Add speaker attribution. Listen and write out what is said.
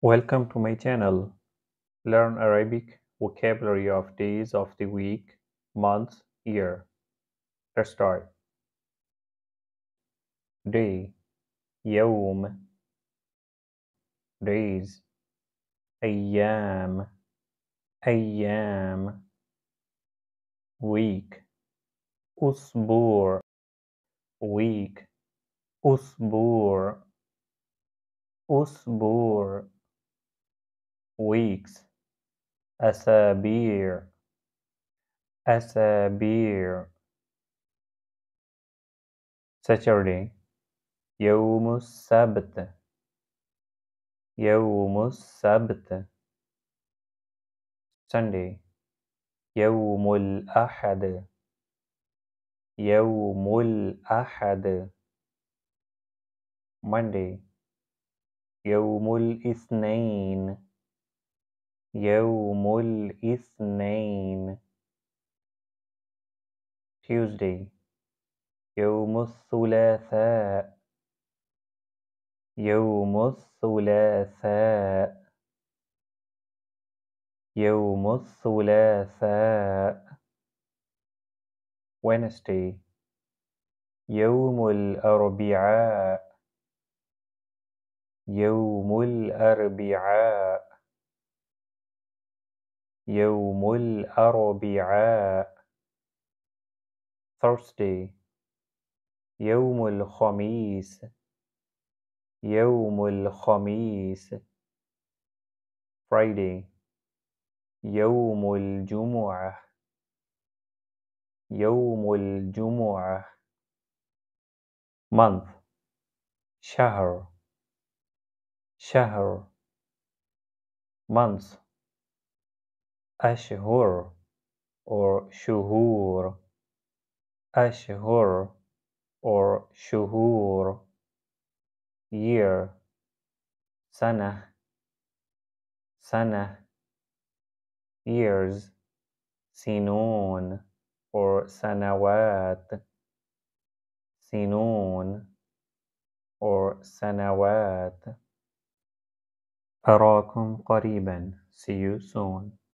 Speaker 1: Welcome to my channel. Learn Arabic vocabulary of days of the week, month, year. Let's start. Day يوم Days أيام أيام Week أسبوع Week أسبوع أسبوع weeks أسابيع أسابيع Saturday يوم السبت يوم السبت Sunday يوم الأحد يوم الأحد Monday يوم الاثنين يوم الاثنين Tuesday يوم الثلاثاء يوم الثلاثاء يوم الثلاثاء Wednesday يوم الأربعاء يوم الأربعاء يوم الأربعاء Thursday يوم الخميس يوم الخميس Friday يوم الجمعة يوم الجمعة month شهر شهر month Ashhur or Shuhur Ashhur or Shuhur Year Sana Sana Years Sinun or Sanawat Sinun or Sanawat Arakum Qariban See you soon.